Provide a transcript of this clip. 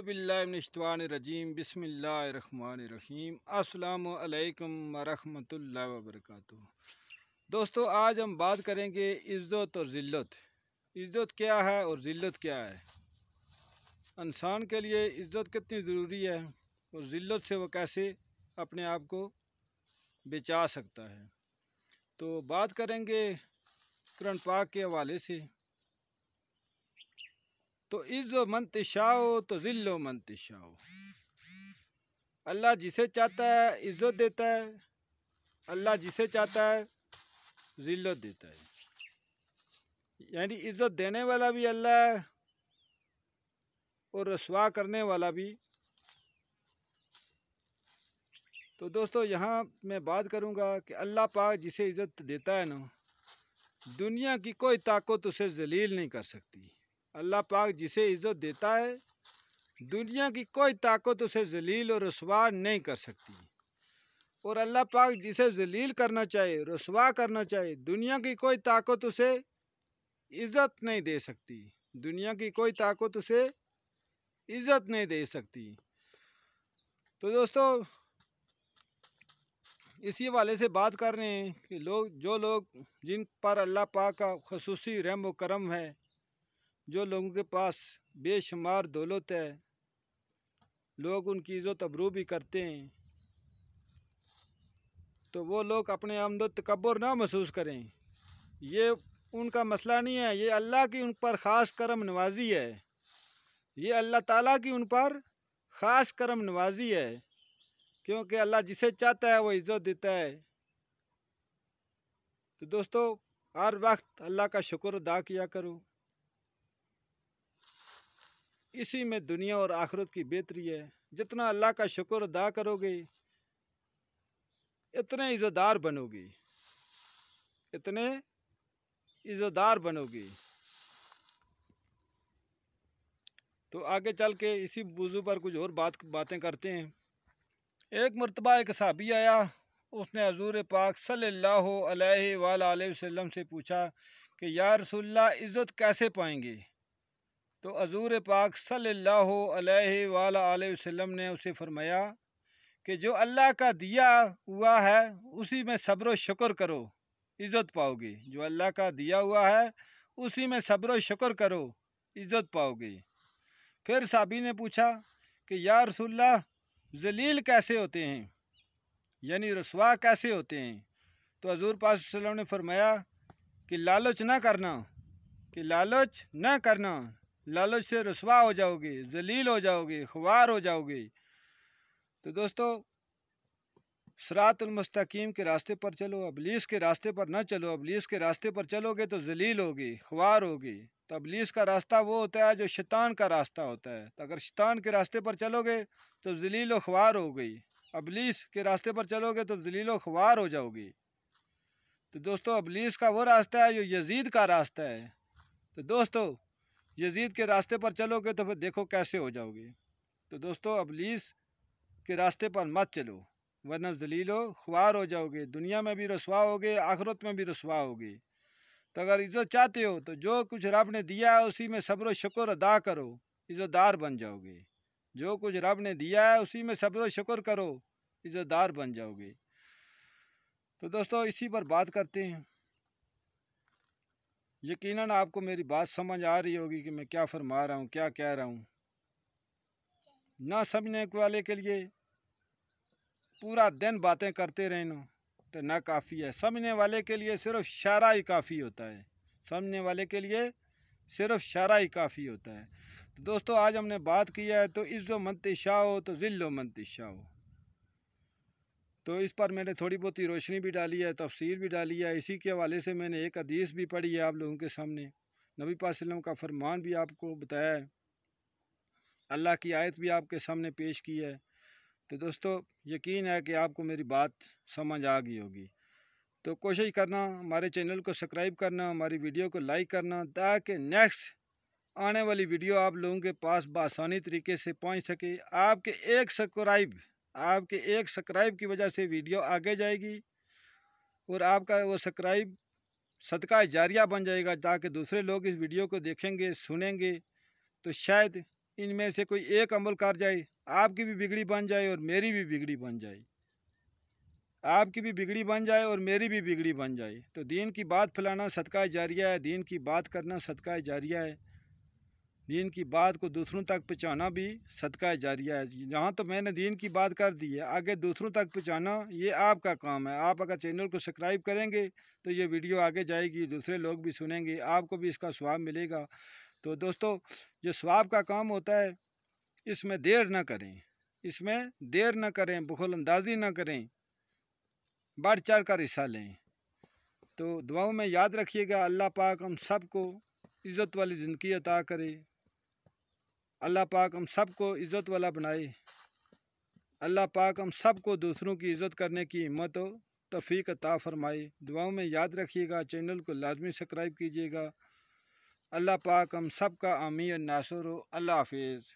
अज़बिल्लाशतवानरजीम बिसमीम अल्लाम वरहमतुल्लाह वर्क दोस्तों आज हम बात करेंगे इज़्ज़त और ज़िल्त इज़्ज़त क्या है और ज़िल्त क्या है इंसान के लिए इज़्ज़त कितनी ज़रूरी है और ज़िल्त से वो कैसे अपने आप को बचा सकता है तो बात करेंगे कुरान पाक के हवाले से तो इज़्ज़ो शाओ तो ज़िल्लो शाओ अल्लाह जिसे चाहता है इज़्ज़त देता है अल्लाह जिसे चाहता है ज़िल्लत देता है यानी इज़्ज़त देने वाला भी अल्लाह है और रसवा करने वाला भी तो दोस्तों यहाँ मैं बात करूँगा कि अल्लाह पाक जिसे इज़्ज़त देता है ना दुनिया की कोई ताकत उसे जलील नहीं कर सकती अल्लाह पाक जिसे इज़्ज़त देता है दुनिया की कोई ताकत उसे जलील और रसवा नहीं कर सकती और अल्लाह पाक जिसे जलील करना चाहिए रसवा करना चाहिए दुनिया की कोई ताकत उसे इज़्ज़त नहीं दे सकती दुनिया की कोई ताकत उसे इज़्ज़त नहीं दे सकती तो दोस्तों इसी वाले से बात कर रहे हैं कि लोग जो लोग जिन पर अल्लाह पाक का खसूसी रहम करम है जो लोगों के पास बेशुमार दौलत है लोग उनकी इज़्ज़त अबरू भी करते हैं तो वो लोग अपने आमदो तकबर ना महसूस करें ये उनका मसला नहीं है ये अल्लाह की उन पर ख़ास करम नवाजी है ये अल्लाह ताला की उन पर ख़ास करम नवाजी है क्योंकि अल्लाह जिसे चाहता है वो इज़्ज़त देता है तो दोस्तों हर वक्त अल्लाह का शुक्र अदा किया करो इसी में दुनिया और आखरत की बेहतरी है जितना अल्लाह का शुक्र अदा करोगे इतने इज़ोदार बनोगी इतने इज़ोदार बनोगी तो आगे चल के इसी मौजू पर कुछ और बात बातें करते हैं एक मरतबा एक साबी आया उसने हजूर पाक सल्लल्लाहु अलैहि वसल्लम से पूछा कि यार रसुल्ला इज़्ज़त कैसे पाएंगे तो हजूर पाक सल्लल्लाहु अलैहि ने उसे फरमाया कि जो अल्लाह का दिया हुआ है उसी में सब्र शुक्र करो इज़्ज़त पाओगी जो अल्लाह का दिया हुआ है उसी में सब्र शुक्र करो इज़्ज़त पाओगी फिर साबी ने पूछा कि या रसुल्ला जलील कैसे होते हैं यानी रसवा कैसे होते हैं तो हजूर पाक ने फरमाया कि लालच ना करना कि लालच ना करना लालच से रसवा हो जाओगे जलील हो जाओगे ख्वार हो जाओगे तो दोस्तों सरातुलमस्तकीम के रास्ते पर चलो अबलीस के रास्ते पर ना चलो अबलीस के रास्ते पर चलोगे तो जलील होगी ख्वार होगी तो अबलीस का रास्ता वो होता है जो शैतान का रास्ता होता है तो अगर शैतान के रास्ते पर चलोगे तो जलील ख्वार हो गई अबलीस के रास्ते पर चलोगे तो जलील ख्वार हो जाओगी तो दोस्तों अबलीस का वो रास्ता है जो यजीद का रास्ता है तो दोस्तों यजीद के रास्ते पर चलोगे तो फिर देखो कैसे हो जाओगे तो दोस्तों अबलीस के रास्ते पर मत चलो वरना जलीलो ख्वार हो जाओगे दुनिया में भी रसवा होगे आखरत में भी रसवा होगे तो अगर इज़्ज़त चाहते हो तो जो कुछ रब ने दिया है उसी में सब्र शक्र अदा करो इज़्ज़तदार बन जाओगे जो कुछ रब ने दिया है उसी में सब्र शक्र करो इज़्ज़तदार बन जाओगे तो दोस्तों इसी पर बात करते हैं यकीनन आपको मेरी बात समझ आ रही होगी कि मैं क्या फरमा रहा हूँ क्या कह रहा हूँ ना समझने वाले के लिए पूरा दिन बातें करते रहें तो ना काफ़ी है समझने वाले के लिए सिर्फ शारा ही काफ़ी होता है समझने वाले के लिए सिर्फ शारा ही काफ़ी होता है तो दोस्तों आज हमने बात किया है तो इज़्ज़ो मंतशा हो तो ज़िल्लो मनतशाह हो तो इस पर मैंने थोड़ी बहुत ही रोशनी भी डाली है तफसीर भी डाली है इसी के हवाले से मैंने एक अदीस भी पढ़ी है आप लोगों के सामने नबी पासलम का फरमान भी आपको बताया है अल्लाह की आयत भी आपके सामने पेश की है तो दोस्तों यकीन है कि आपको मेरी बात समझ आ गई होगी तो कोशिश करना हमारे चैनल को सब्सक्राइब करना हमारी वीडियो को लाइक करना ताकि नेक्स्ट आने वाली वीडियो आप लोगों के पास बासानी तरीके से पहुंच सके आपके एक सब्सक्राइब आपके एक सब्सक्राइब की वजह से वीडियो आगे जाएगी और आपका वो सब्सक्राइब सदका जारिया बन जाएगा ताकि दूसरे लोग इस वीडियो को देखेंगे सुनेंगे तो शायद इनमें से कोई एक अमल कर जाए आपकी भी बिगड़ी बन जाए और मेरी भी बिगड़ी बन जाए आपकी भी बिगड़ी बन जाए और मेरी भी बिगड़ी बन जाए तो दीन की बात फैलाना सदका जारिया है दीन की बात करना सदका जारिया है दीन की बात को दूसरों तक पहुँचाना भी सदका जारिया है जहाँ तो मैंने दीन की बात कर दी है आगे दूसरों तक पहुँचाना ये आपका काम है आप अगर चैनल को सब्सक्राइब करेंगे तो ये वीडियो आगे जाएगी दूसरे लोग भी सुनेंगे आपको भी इसका स्वाब मिलेगा तो दोस्तों जो स्वाब का काम होता है इसमें देर ना करें इसमें देर ना करें बखल अंदाजी ना करें बढ़ चढ़ कर हिस्सा लें तो दुआओं में याद रखिएगा अल्लाह पाक हम सबको इज़्ज़त वाली ज़िंदगी अता करें अल्लाह पाक हम सब को इज़्ज़त वाला बनाए अल्लाह पाक हम सब को दूसरों की इज़्ज़त करने की हिम्मत हो तफ़ीक ता फ़रमाए दुआओं में याद रखिएगा चैनल को लाजमी सब्सक्राइब कीजिएगा अल्लाह पाक हम सब का आमी नासुर हो अल्लाह हाफिज़